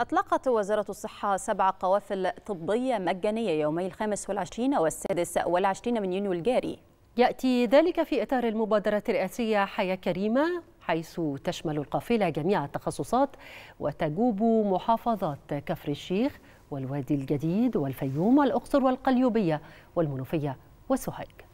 أطلقت وزارة الصحة سبع قوافل طبية مجانية يومي الخامس والعشرين والسادس والعشرين من يونيو الجاري يأتي ذلك في إطار المبادرة الرئاسية حياة كريمة حيث تشمل القافلة جميع التخصصات وتجوب محافظات كفر الشيخ والوادي الجديد والفيوم والأقصر والقليوبية والمنوفية وسوهاج